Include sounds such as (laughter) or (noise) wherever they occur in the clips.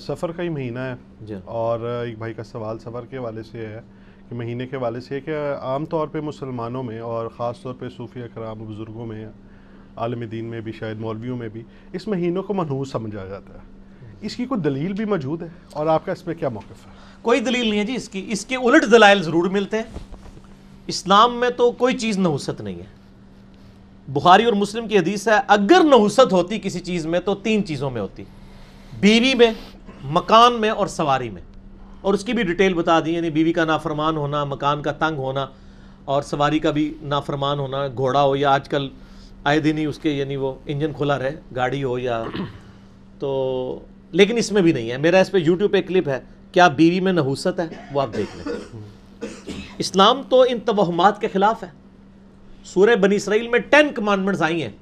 सफ़र का ही महीना है और एक भाई का सवाल सफ़र के वाले से है कि महीने के वाले से है कि आम तौर पे मुसलमानों में और ख़ास तौर पे सूफी अकराम बुज़ुर्गों में आलम दीन में भी शायद मौलवियों में भी इस महीनों को मनहूस समझा जाता है हम्म। इसकी कोई दलील भी मौजूद है और आपका इस पर क्या मौक़ है कोई दलील नहीं है जी इसकी इसके उलट दलाइल ज़रूर मिलते हैं इस्लाम में तो कोई चीज़ नहुसत नहीं है बुखारी और मुस्लिम की हदीस है अगर नहुसत होती किसी चीज़ में तो तीन चीज़ों में होती बीवी में मकान में और सवारी में और उसकी भी डिटेल बता दी यानी बीवी का नाफरमान होना मकान का तंग होना और सवारी का भी नाफरमान होना घोड़ा हो या आजकल आए दिन ही उसके यानी वो इंजन खुला रहे गाड़ी हो या (coughs) तो लेकिन इसमें भी नहीं है मेरा इस पर यूट्यूब पर क्लिप है क्या बीवी में नहूसत है वो आप देख लें इस्लाम तो इन तवहमात के ख़िलाफ़ है सूर्य बनी इसराइल में टेन कमांडमेंट्स आई हैं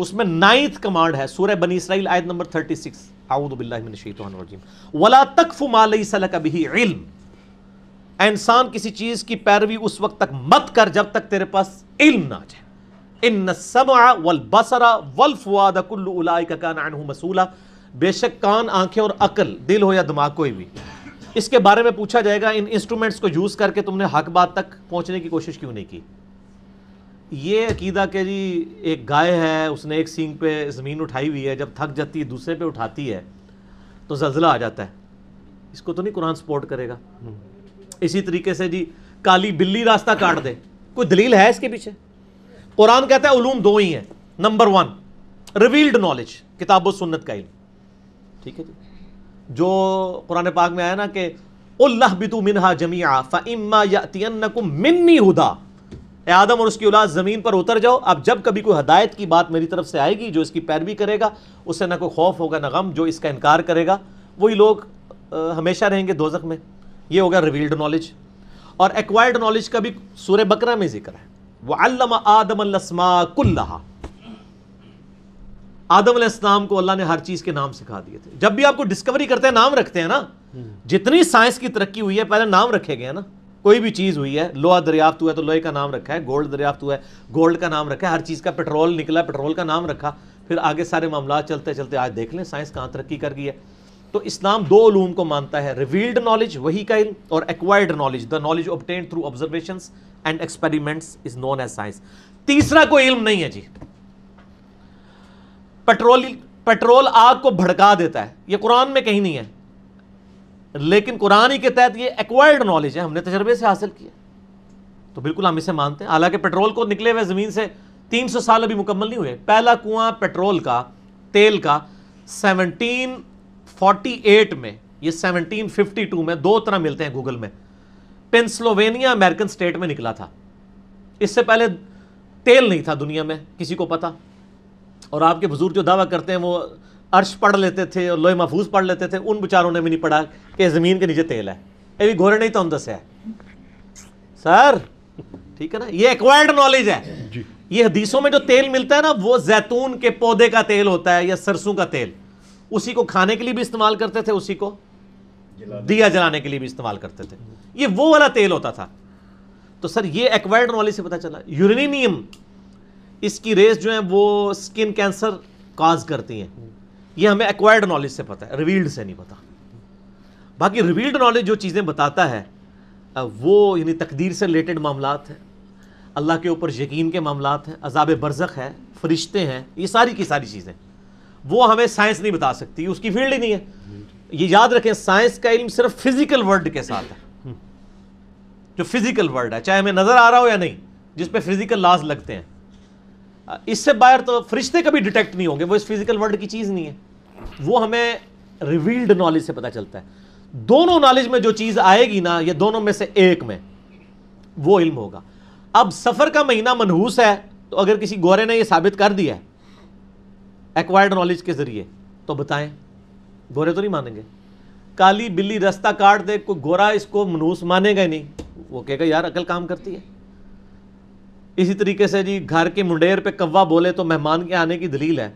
उसमें नाइन्थ कमांड है सूर्य बनी इसराइल आयत नंबर थर्टी सिक्स आऊदबिल्लिम वला तकफ मालई सलक अभी इल्म इंसान किसी चीज की पैरवी उस वक्त तक मत कर जब तक तेरे पास इल्म ना जाए इन समा वल बसरा वल फुआद कुल्लुलाई का कान मसूला बेशक कान आंखें और अकल दिल हो या दिमाग कोई भी इसके बारे में पूछा जाएगा इन इंस्ट्रूमेंट्स को यूज़ करके तुमने हक बात तक पहुंचने की कोशिश क्यों नहीं की ये अकीदा के जी एक गाय है उसने एक सींग पे ज़मीन उठाई हुई है जब थक जाती है दूसरे पे उठाती है तो जल्जला आ जाता है इसको तो नहीं कुरान सपोर्ट करेगा हम्म। इसी तरीके से जी काली बिल्ली रास्ता काट दे कोई दलील है इसके पीछे कुरान कहता है उलूम दो ही है नंबर वन रिवील्ड नॉलेज किताब सुन्नत का इल्म ठीक है जी जो कुरान पाक में आया ना कि उल्लाह बितु मिनहा जमिया फ़ा इम्मा यतियन्नकुम मिन्नी हुदा आदम और उसकी औलाद ज़मीन पर उतर जाओ अब जब कभी कोई हदायत की बात मेरी तरफ से आएगी जो इसकी पैरवी करेगा उससे ना कोई खौफ होगा ना गम जो इसका इनकार करेगा वही लोग आ, हमेशा रहेंगे दोजक में ये होगा रिवील्ड नॉलेज और एक्वायर्ड नॉलेज का भी सूर्य बकरा में जिक्र है वह अल्लाम आदम कुल्ला आदम को अल्लाह ने हर चीज़ के नाम सिखा दिए थे जब भी आपको डिस्कवरी करते हैं नाम रखते हैं ना जितनी साइंस की तरक्की हुई है पहले नाम रखे गए ना कोई भी चीज़ हुई है लोहा दरियाफ्त हुआ है तो लोहे का नाम रखा है गोल्ड दरियाफ्त हुआ है गोल्ड का नाम रखा है हर चीज़ का पेट्रोल निकला पेट्रोल का नाम रखा फिर आगे सारे मामला चलते चलते आज देख लें साइंस कहाँ तरक्की कर गई है तो इस्लाम दो लूम को मानता है रिवील्ड नॉलेज वही का इल्म और acquired knowledge the knowledge obtain through observation and experiments is known as science तीसरा कोई इल्म नहीं है जी पेट्रोल पेट्रोल आग को भड़का देता है ये कुरान में कहीं नहीं है लेकिन कुरानी के तहत ये एक्वायर्ड नॉलेज है हमने तजर्बे से हासिल किया तो बिल्कुल हम इसे मानते हैं हालांकि पेट्रोल को निकले हुए ज़मीन से 300 साल अभी मुकम्मल नहीं हुए पहला कुआं पेट्रोल का तेल का 1748 में ये 1752 में दो तरह मिलते हैं गूगल में पेंसिलोवेनिया अमेरिकन स्टेट में निकला था इससे पहले तेल नहीं था दुनिया में किसी को पता और आपके बुजुर्ग जो दावा करते हैं वो अर्श पढ़ लेते थे और लोहे महफूज पढ़ लेते थे उन बेचारों ने भी नहीं पढ़ा कि ज़मीन के नीचे तेल है ये भी घोरे नहीं तो दस है सर ठीक है ना ये एक्वायर्ड नॉलेज है ये हदीसों में जो तेल मिलता है ना वो जैतून के पौधे का तेल होता है या सरसों का तेल उसी को खाने के लिए भी इस्तेमाल करते थे उसी को दिया जलाने के लिए भी इस्तेमाल करते थे ये वो वाला तेल होता था तो सर ये एक्वायर्ड नॉलेज से पता चला यूरिनियम इसकी रेस जो है वो स्किन कैंसर काज करती हैं ये हमें एक्वायर्ड नॉलेज से पता है रिवील्ड से नहीं पता बाकी रिवील्ड नॉलेज जो चीज़ें बताता है वो यानी तकदीर से रिलेटेड मामला है अल्लाह के ऊपर यकीन के मामला हैं अजाब बरसक है फरिश्ते हैं ये सारी की सारी चीज़ें वो हमें साइंस नहीं बता सकती उसकी फील्ड ही नहीं है ये याद रखें साइंस का इल्म सिर्फ फिजिकल वर्ल्ड के साथ है जो फिजिकल वर्ल्ड है चाहे हमें नज़र आ रहा हो या नहीं जिस पे फिजिकल लाज लगते हैं इससे बाहर तो फरिश्ते कभी डिटेक्ट नहीं होंगे वो इस फिजिकल वर्ल्ड की चीज़ नहीं है वो हमें रिवील्ड नॉलेज से पता चलता है दोनों नॉलेज में जो चीज़ आएगी ना ये दोनों में से एक में वो इल्म होगा अब सफ़र का महीना मनहूस है तो अगर किसी गोरे ने ये साबित कर दिया है एक्वायर्ड नॉलेज के ज़रिए तो बताएं गोरे तो नहीं मानेंगे काली बिल्ली रास्ता काट दे कोई गोरा इसको मनहूस मानेगा ही नहीं वो कहेगा यार अकल काम करती है इसी तरीके से जी घर के मुंडेर पे कव्वा बोले तो मेहमान के आने की दलील है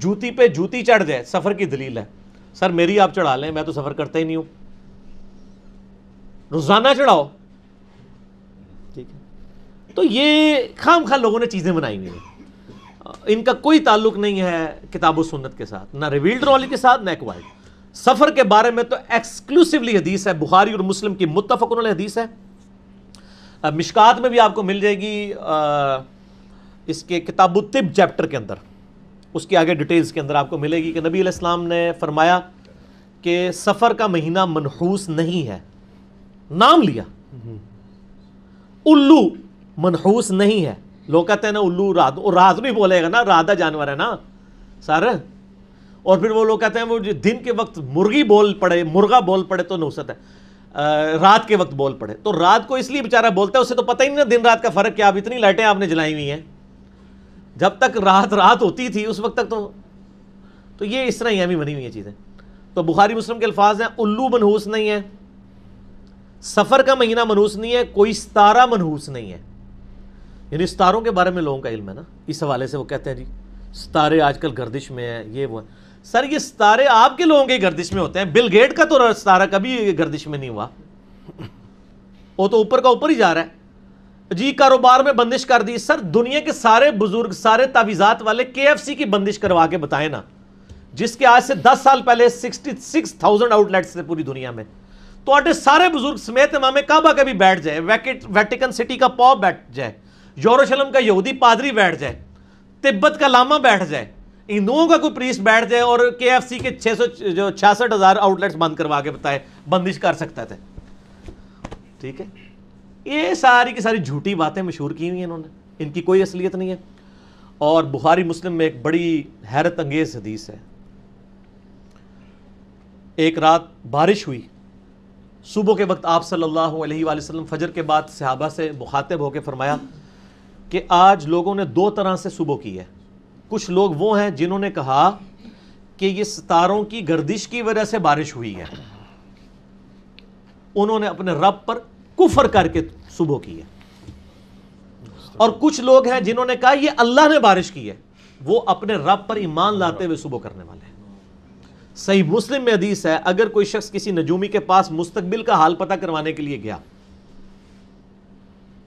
जूती पे जूती चढ़ जाए सफ़र की दलील है सर मेरी आप चढ़ा लें मैं तो सफ़र करता ही नहीं हूं रोज़ाना चढ़ाओ ठीक है तो ये खाम खा लोगों ने चीज़ें बनाई हुई इनका कोई ताल्लुक नहीं है किताबो सुन्नत के साथ ना रिवील्ड रॉली के साथ ना एक्वाइड सफ़र के बारे में तो एक्सक्लूसिवली हदीस है बुखारी और मुस्लिम की मुतफ़ हदीस है मिशकात में भी आपको मिल जाएगी आ, इसके तिब चैप्टर के अंदर उसके आगे डिटेल्स के अंदर आपको मिलेगी कि नबी इस्लाम ने फरमाया कि सफ़र का महीना मनहूस नहीं है नाम लिया उल्लू मनहूस नहीं है लोग कहते हैं ना उल्लू रात और रात भी बोलेगा ना राधा जानवर है ना सर और फिर वो लोग कहते हैं वो दिन के वक्त मुर्गी बोल पड़े मुर्गा बोल पड़े तो नौसत है रात के वक्त बोल पड़े तो रात को इसलिए बेचारा बोलता है उसे तो पता ही नहीं ना दिन रात का फ़र्क क्या अब इतनी लाइटें आपने जलाई हुई हैं जब तक रात रात होती थी उस वक्त तक तो तो ये इस तरह भी बनी हुई है चीज़ें तो बुखारी मुस्लिम के अल्फाज हैं उल्लू मनहूस नहीं है सफ़र का महीना मनहूस नहीं है कोई सतारा मनहूस नहीं है यानी सितारों के बारे में लोगों का इल्म है ना इस हवाले से वो कहते हैं जी सितारे आजकल गर्दिश में है ये वो है सर ये सितारे आपके लोगों के गर्दिश में होते हैं बिल गेट का तो सितारा कभी गर्दिश में नहीं हुआ वो तो ऊपर का ऊपर ही जा रहा है जी कारोबार में बंदिश कर दी सर दुनिया के सारे बुजुर्ग सारे तावीज़ात वाले के की बंदिश करवा के बताए ना जिसके आज से 10 साल पहले 66,000 आउटलेट्स थे पूरी दुनिया में तो आटे सारे बुजुर्ग समेत इमाम काबा कभी बैठ जाए वेटिकन सिटी का पॉप बैठ जाए यरूशलम का यहूदी पादरी बैठ जाए तिब्बत का लामा बैठ जाए इन लोगों का कोई प्रीस्ट बैठ जाए और के एफ सी के छह सौ जो छियासठ हज़ार आउटलेट्स बंद करवा के बताए बंदिश कर सकता था ठीक है ये सारी की सारी झूठी बातें मशहूर की हुई हैं इन्होंने इनकी कोई असलियत नहीं है और बुखारी मुस्लिम में एक बड़ी हैरत अंगेज हदीस है एक रात बारिश हुई सुबह के वक्त आप सल्लल्लाहु अलैहि वसल्लम फजर के बाद सहाबा से मुखातब होकर फरमाया कि आज लोगों ने दो तरह से सुबह की है कुछ लोग वो हैं जिन्होंने कहा कि ये सितारों की गर्दिश की वजह से बारिश हुई है उन्होंने अपने रब पर कुफर करके सुबह की है और कुछ लोग हैं जिन्होंने कहा ये अल्लाह ने बारिश की है वो अपने रब पर ईमान लाते हुए सुबह करने वाले हैं सही मुस्लिम में हदीस है अगर कोई शख्स किसी नजूमी के पास मुस्तकबिल का हाल पता करवाने के लिए गया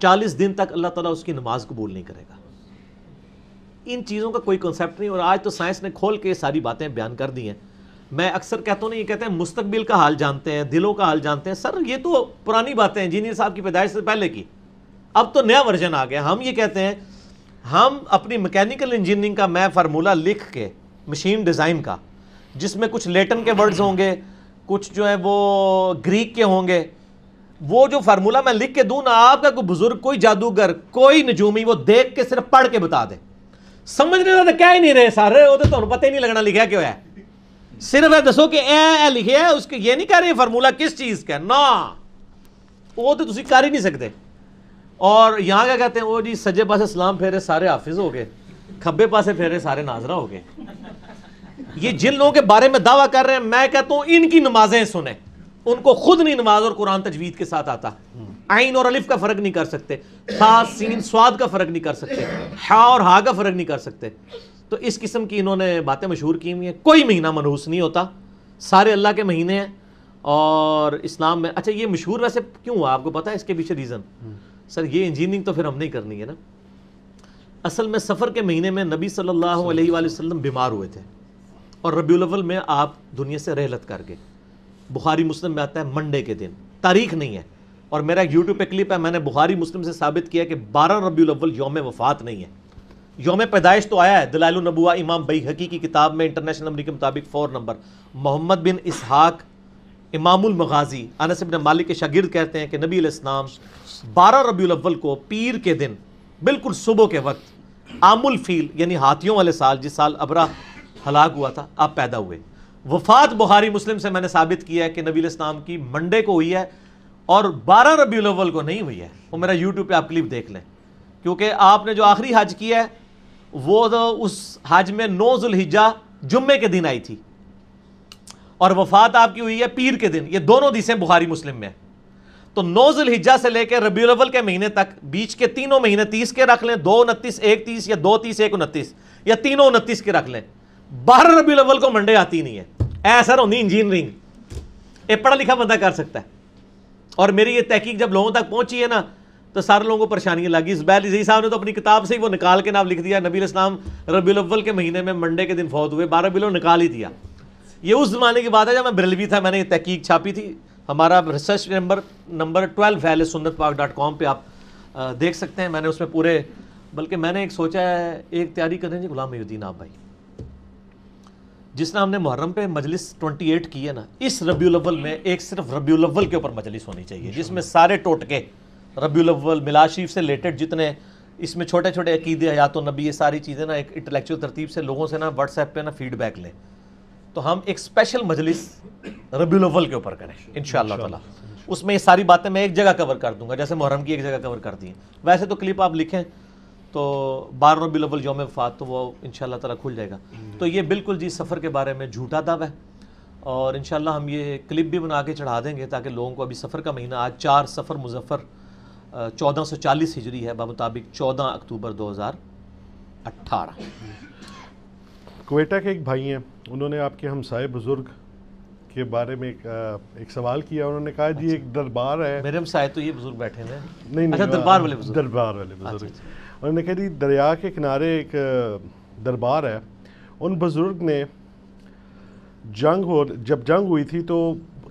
चालीस दिन तक अल्लाह ताला उसकी नमाज कबूल नहीं करेगा इन चीज़ों का कोई कंसेप्ट नहीं और आज तो साइंस ने खोल के सारी बातें बयान कर दी हैं मैं अक्सर कहता हूँ ये कहते हैं मुस्तबिल का हाल जानते हैं दिलों का हाल जानते हैं सर ये तो पुरानी बातें हैं जीनियर साहब की पैदाइश से पहले की अब तो नया वर्जन आ गया हम ये कहते हैं हम अपनी मैकेनिकल इंजीनियरिंग का मैं फार्मूला लिख के मशीन डिज़ाइन का जिसमें कुछ लेटन के वर्ड्स होंगे कुछ जो है वो ग्रीक के होंगे वो जो फार्मूला मैं लिख के दूँ ना आपका कोई बुज़ुर्ग कोई जादूगर कोई नजूमी वो देख के सिर्फ पढ़ के बता दें समझने का तो कह ही नहीं रहे सर वो तो ਤੁਹਾਨੂੰ ਪਤਾ ਹੀ ਨਹੀਂ ਲੱਗਣਾ ਲਿਖਿਆ ਕਿਉਂ ਹੈ सिर्फ है दसो कि ए लिखिया है उसके ये नहीं कह रहे फॉर्मूला किस चीज़ का ना वो तो तुम कर ही नहीं सकते और यहाँ क्या कहते हैं वो जी सज्जे पासे सलाम फेरे सारे हाफिज हो गए खब्बे पासे फेरे सारे नाजरा हो गए ये जिन लोगों के बारे में दावा कर रहे हैं मैं कहता हूँ इनकी नमाजें सुने उनको खुद नहीं नमाज और कुरान तजवीद के साथ आता आइन और अलिफ का फ़र्क नहीं कर सकते था सीन स्वाद का फ़र्क नहीं कर सकते हा और हा का फ़र्क नहीं कर सकते तो इस किस्म की इन्होंने बातें मशहूर की हुई हैं कोई महीना मनहूस नहीं होता सारे अल्लाह के महीने हैं और इस्लाम में अच्छा ये मशहूर वैसे क्यों हुआ आपको पता है इसके पीछे रीज़न हम्म। सर ये इंजीनियरिंग तो फिर हमने ही करनी है ना असल में सफ़र के महीने में नबी सल्लल्लाहु अलैहि वसल्लम बीमार हुए थे और रबीवल में आप दुनिया से रहलत कर गए बुखारी मुस्लिम में आता है मंडे के दिन तारीख नहीं है और मेरा एक यूट्यूब पे क्लिप है मैंने बुखारी मुस्लिम से साबित किया कि बारह रबी अव्वल योम वफात नहीं है योम पैदाइश तो आया है दलाल नबुआ इमाम बई हकी की किताब में इंटरनेशनल नंबर के मुताबिक four number Muhammad bin Ishaq इमामुल मगाजी अनस बिन मालिक के शागिर्द कहते हैं कि नबी इस्लाम बारह रबी अव्वल को पीर के दिन बिल्कुल सुबह के वक्त आमुल फील यानी हाथियों वाले साल जिस साल अबरा हलाक हुआ था आप पैदा हुए वफात बुहारी मुस्लिम से मैंने साबित किया है कि नबी इस्लाम की मंडे को हुई है और बारह रबी अव्वल को नहीं हुई है वो मेरा यूट्यूब पर आप क्लिप देख लें क्योंकि आपने जो आखिरी हज किया है वो तो उस हज में नोजुल हिजा जुम्मे के दिन आई थी और वफात आपकी हुई है पीर के दिन ये दोनों दिसें बुखारी मुस्लिम में तो नोजुल जुल्हिजा से लेकर रबी अव्वल के महीने तक बीच के तीनों महीने तीस के रख लें दो उनतीस एक तीस या दो तीस एक उनतीस या तीनों उनतीस के रख लें बारह रबी अव्वल को मंडे आती नहीं है ऐसा तो होनी इंजीनियरिंग ये पढ़ा लिखा बंदा कर सकता है और मेरी ये तहकीक जब लोगों तक पहुंची है ना तो सारे लोगों को परेशानियाँ लगी इस बैल साहब ने तो अपनी किताब से ही वो निकाल के नाम लिख दिया नबी इस्लाम रबी अव्वल के महीने में मंडे के दिन फौत हुए बारह बिलो निकाल ही दिया ये उस ज़माने की बात है जब मैं बरेलवी था मैंने ये तहकीक छापी थी हमारा रिसर्च नंबर नंबर ट्वेल्व है सुन्नत पाक डॉट कॉम पर आप देख सकते हैं मैंने उसमें पूरे बल्कि मैंने एक सोचा है एक तैयारी करेंगे गुलाम मयुद्दीन आप भाई जिसने हमने मुहर्रम पे मजलिस 28 की है ना इस रबील अव्वल में एक सिर्फ रबील अव्वल के ऊपर मजलिस होनी चाहिए जिसमें सारे टोटके रबील अव्वल मिला शरीफ से रिलेटेड जितने इसमें छोटे छोटे अकीदे तो नबी ये सारी चीज़ें ना एक इंटलेक्चुअल तरतीब से लोगों से ना व्हाट्सएप पे ना फीडबैक लें तो हम एक स्पेशल मजलिस रबील अव्वल के ऊपर करें इन ताला उसमें ये सारी बातें मैं एक जगह कवर कर दूंगा जैसे मुहर्रम की एक जगह कवर कर दी है वैसे तो क्लिप आप लिखें तो बारह रबी अवल योम वफात तो वो इन तला खुल जाएगा तो ये बिल्कुल जी सफ़र के बारे में झूठा दावा है और इन हम ये क्लिप भी बना के चढ़ा देंगे ताकि लोगों को अभी सफ़र का महीना आज चार सफ़र मुजफ़र चौदह सौ चालीस हिजरी है बमुताबिक चौदह अक्टूबर दो हज़ार अट्ठारह कोयटा के एक भाई हैं उन्होंने आपके हमसाए बुज़ुर्ग के बारे में एक, एक सवाल किया उन्होंने कहा जी अच्छा। एक दरबार है मेरे हमसाए तो ये बुज़ुर्ग बैठे हैं नहीं, नहीं अच्छा दरबार वाले दरबार वाले बुज़ुर्ग अच्छा, अच्छा। उन्होंने कहा दी दरिया के किनारे एक दरबार है उन बुज़ुर्ग ने जंग हो जब जंग हुई थी तो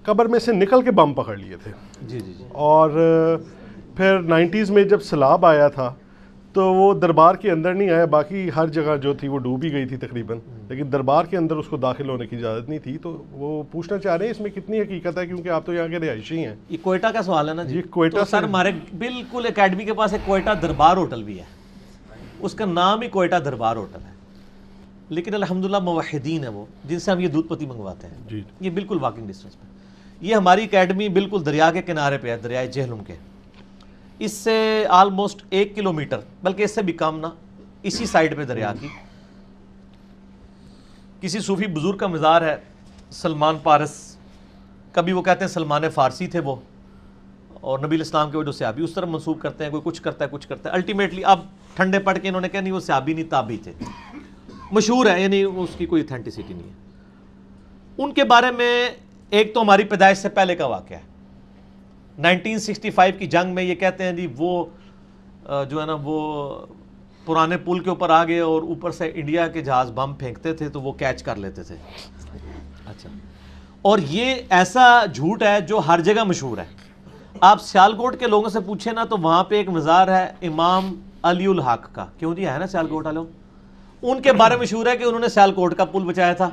कब्र में से निकल के बम पकड़ लिए थे जी जी जी और फिर 90s में जब सैलाब आया था तो वो दरबार के अंदर नहीं आया बाकी हर जगह जो थी वो डूब ही गई थी तकरीबन हम्म। लेकिन दरबार के अंदर उसको दाखिल होने की इजाज़त नहीं थी तो वो पूछना चाह रहे हैं इसमें कितनी हकीकत है क्योंकि आप तो यहाँ के रिहायशी हैं ये कोयटा का सवाल है ना जी, जी कोयटा तो सर हमारे बिल्कुल अकेडमी के पास एक कोयटा दरबार होटल भी है उसका नाम ही कोयटा दरबार होटल है लेकिन अलहमदिल्ला मुहिदीन है वो जिनसे हम ये दूध पति मंगवाते हैं ये बिल्कुल वॉकिंग डिस्टेंस पर ये हमारी अकेडमी बिल्कुल दरिया के किनारे पे है दरियाए जहलम के इससे आलमोस्ट एक किलोमीटर बल्कि इससे भी कम ना इसी साइड पर दरिया की किसी सूफी बुज़ुर्ग का मज़ार है सलमान पारस कभी वो कहते हैं सलमान फ़ारसी थे वो और नबी इस्लाम के वजह जो भी उस तरह मनसूब करते हैं कोई कुछ करता है कुछ करता है अल्टीमेटली अब ठंडे पड़ के इन्होंने कहा नहीं वो सियाबी नहीं ताबी थे मशहूर है यानी उसकी कोई अथेंटिसिटी नहीं है उनके बारे में एक तो हमारी पैदाइश से पहले का वाक़ है 1965 की जंग में ये कहते हैं जी वो जो है ना वो पुराने पुल के ऊपर आ गए और ऊपर से इंडिया के जहाज़ बम फेंकते थे तो वो कैच कर लेते थे अच्छा और ये ऐसा झूठ है जो हर जगह मशहूर है आप सियालकोट के लोगों से पूछे ना तो वहां पे एक मज़ार है इमाम अली उल हक का क्यों जी है ना सियालकोट वालों उनके बारे में मशहूर है कि उन्होंने सियालकोट का पुल बचाया था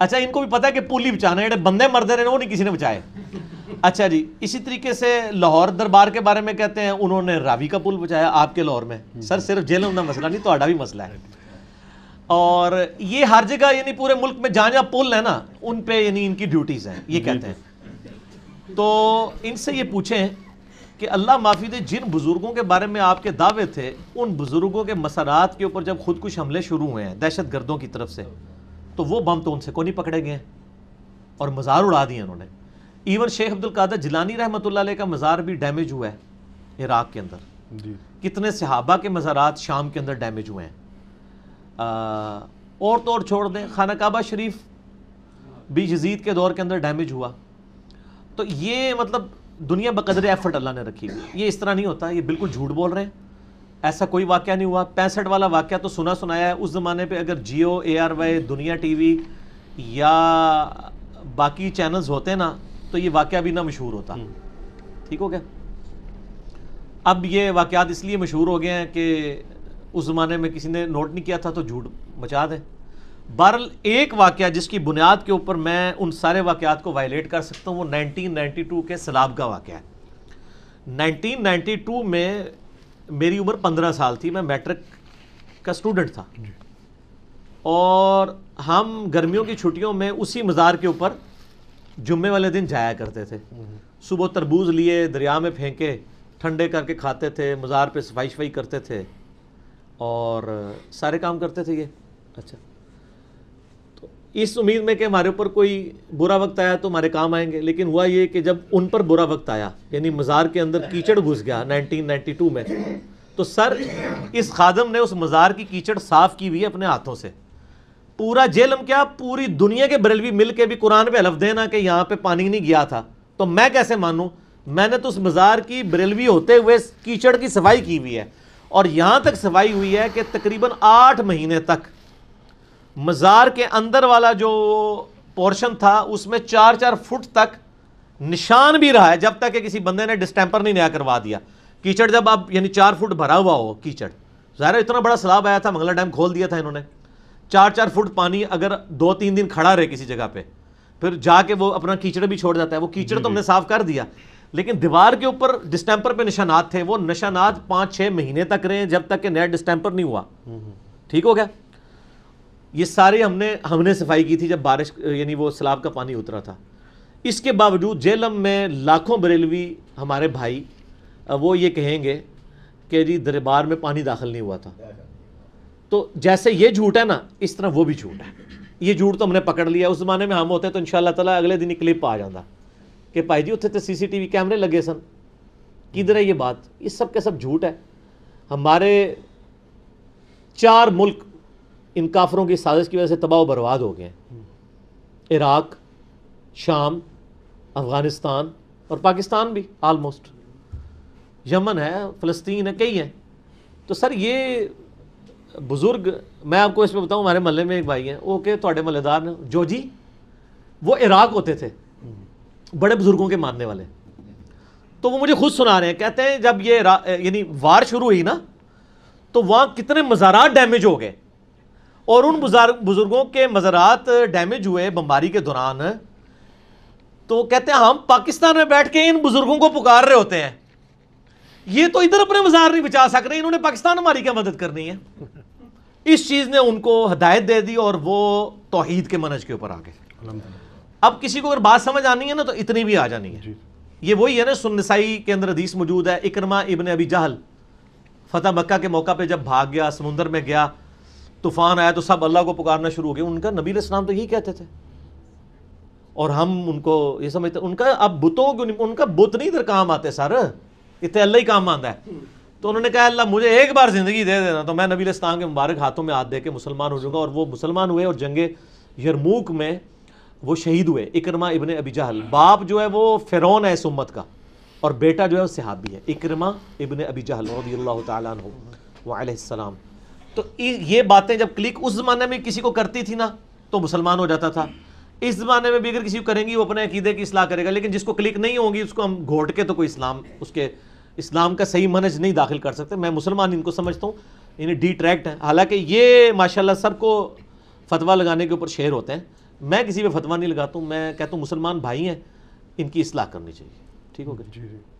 अच्छा इनको भी पता है कि पुल ही बचाना है बंदे मरते रहे वो नहीं किसी ने बचाए अच्छा जी इसी तरीके से लाहौर दरबार के बारे में कहते हैं उन्होंने रावी का पुल बचाया आपके लाहौर में सर सिर्फ जेल उनका मसला नहीं तो भी मसला है और ये हर जगह यानी पूरे मुल्क में जहाँ जहाँ पुल है ना उन पे यानी इनकी ड्यूटीज़ हैं ये कहते हैं तो इनसे ये पूछें कि अल्लाह माफी दे जिन बुज़ुर्गों के बारे में आपके दावे थे उन बुज़ुर्गों के मसरात के ऊपर जब खुदकुश हमले शुरू हुए हैं दहशत गर्दों की तरफ से तो वो बम तो उनसे को नहीं पकड़े गए और मज़ार उड़ा दिए उन्होंने even Sheikh Abdul Qadir Jilani रहमत का मज़ार भी डैमेज हुआ है इराक़ के अंदर कितने सहाबा के मज़ारात शाम के अंदर डैमेज हुए हैं और तो और छोड़ दें खाना काबा शरीफ भी जजीद के दौर के अंदर डैमेज हुआ तो ये मतलब दुनिया बकदर एफर्ट अल्लाह ने रखी हुई ये इस तरह नहीं होता ये बिल्कुल झूठ बोल रहे हैं ऐसा कोई वाक्य नहीं हुआ पैंसठ वाला वाक्य तो सुना सुनाया है उस ज़माने पे अगर Geo A R Y Dunya वी या बाकी चैनल्स होते ना तो ये वाक़ भी ना मशहूर होता हम्म। ठीक हो गया अब ये वाक़ात इसलिए मशहूर हो गए हैं कि उस ज़माने में किसी ने नोट नहीं किया था तो झूठ मचा दें बहरल एक वाक़ जिसकी बुनियाद के ऊपर मैं उन सारे वाक़ात को वायलेट कर सकता हूँ वो 1992 के सैलाब का वाक़ है 1992 में मेरी उम्र 15 साल थी मैं मैट्रिक का स्टूडेंट था और हम गर्मियों की छुट्टियों में उसी मज़ार के ऊपर जुम्मे वाले दिन जाया करते थे हम्म। सुबह तरबूज लिए दरिया में फेंके ठंडे करके खाते थे मज़ार पे सफाई शफाई करते थे और सारे काम करते थे ये अच्छा इस उम्मीद में कि हमारे ऊपर कोई बुरा वक्त आया तो हमारे काम आएंगे लेकिन हुआ ये कि जब उन पर बुरा वक्त आया यानी मज़ार के अंदर कीचड़ घुस गया 1992 में तो सर इस खादम ने उस मज़ार की कीचड़ साफ़ की हुई है अपने हाथों से पूरा जेलम क्या पूरी दुनिया के बरेलवी मिल के भी कुरान पे हलफ देना कि यहाँ पे पानी नहीं गया था तो मैं कैसे मानूँ मैंने तो उस मज़ार की बरेलवी होते हुए कीचड़ की सफाई की हुई है और यहाँ तक सफाई हुई है कि तकरीबन आठ महीने तक मज़ार के अंदर वाला जो पोर्शन था उसमें चार चार फुट तक निशान भी रहा है जब तक कि किसी बंदे ने डिस्टेंपर नहीं नया करवा दिया कीचड़ जब आप यानी चार फुट भरा हुआ हो कीचड़ ज़ाहिर इतना बड़ा सलाब आया था मंगला डैम खोल दिया था इन्होंने चार चार फुट पानी अगर दो तीन दिन खड़ा रहे किसी जगह पे फिर जाके वो अपना कीचड़ भी छोड़ जाता है वो कीचड़ तो हमने साफ कर दिया लेकिन दीवार के ऊपर डिस्टेंपर पे निशानात थे वो निशानात पाँच छः महीने तक रहे जब तक कि नया डिस्टेंपर नहीं हुआ हम्म, हम्म। ठीक हो गया ये सारे हमने हमने सफाई की थी जब बारिश यानी वो सलाब का पानी उतरा था इसके बावजूद जेलम में लाखों बरेलवी हमारे भाई वो ये कहेंगे कि जी दरबार में पानी दाखिल नहीं हुआ था तो जैसे ये झूठ है ना इस तरह वो भी झूठ है ये झूठ तो हमने पकड़ लिया उस जमाने में हम होते तो इन ताला अगले दिन क्लिप आ जाता कि भाई जी उत्थे तो सी सी टी वी कैमरे लगे सन किधर है ये बात ये सब के सब झूठ है हमारे चार मुल्क इन काफरों की साजिश की वजह से तबाह बर्बाद हो गए इराक शाम अफ़गानिस्तान और पाकिस्तान भी आलमोस्ट यमन है फ़लस्तीन है कई हैं तो सर ये बुज़ुर्ग मैं आपको इसमें बताऊँ हमारे महल में एक भाई हैं ओके थोड़े मल्लेदार ने जो जी वो इराक होते थे बड़े बुज़ुर्गों के मानने वाले तो वो मुझे खुद सुना रहे हैं कहते हैं जब ये यानी वार शुरू हुई ना तो वहाँ कितने मज़ारात डैमेज हो गए और उन बुज़ुर्गों के मज़रात डैमेज हुए बमबारी के दौरान तो कहते हैं हम पाकिस्तान में बैठ के इन बुज़ुर्गों को पुकार रहे होते हैं ये तो इधर अपने मज़ार नहीं बचा सक रहे इन्होंने पाकिस्तान हमारी क्या मदद करनी है (laughs) इस चीज़ ने उनको हदायत दे दी और वो तोहहीद के मनज के ऊपर आ गए अब किसी को अगर बात समझ आनी है ना तो इतनी भी आ जानी है ये वही है ना सुनसाई के अंदर अधीस मौजूद है इकरमा इबन अभी जहल फतेह मक्का के मौका पे जब भाग गया समुंदर में गया तूफान आया तो सब अल्लाह को पुकारना शुरू हो गया उनका नबी इस्लाम तो यही कहते थे और हम उनको ये समझते उनका अब बुतों उनका बुत नहीं इधर काम आते सर इतने अल्लाह ही काम आता है तो उन्होंने कहा अल्लाह मुझे एक बार ज़िंदगी दे देना तो मैं नबी इस्लाम के मुबारक हाथों में हाथ दे के मुसलमान हो जाऊंगा और वो मुसलमान हुए और जंगे यरमूक में वो शहीद हुए इकरमा इबन अबी जहल बाप जो है वो फ़िरौन है इस उम्मत का और बेटा जो है वो सिहाबी है इकरमा इबन अबी जहल तुम अल्लाह तो ये बातें जब क्लिक उस जमाने में किसी को करती थी ना तो मुसलमान हो जाता था इस जमाने में भी अगर किसी को करेंगी वो अपने अकीदे की असलाह करेगा लेकिन जिसको क्लिक नहीं होगी उसको हम घोट के तो कोई इस्लाम उसके इस्लाम का सही मनज नहीं दाखिल कर सकते मैं मुसलमान इनको समझता हूँ इन्हें डिट्रैक्ट हैं हालांकि ये माशाल्लाह सबको फतवा लगाने के ऊपर शेयर होते हैं मैं किसी पे फतवा नहीं लगाता हूँ मैं कहता हूँ मुसलमान भाई हैं इनकी असलाह करनी चाहिए ठीक हो गया जी जी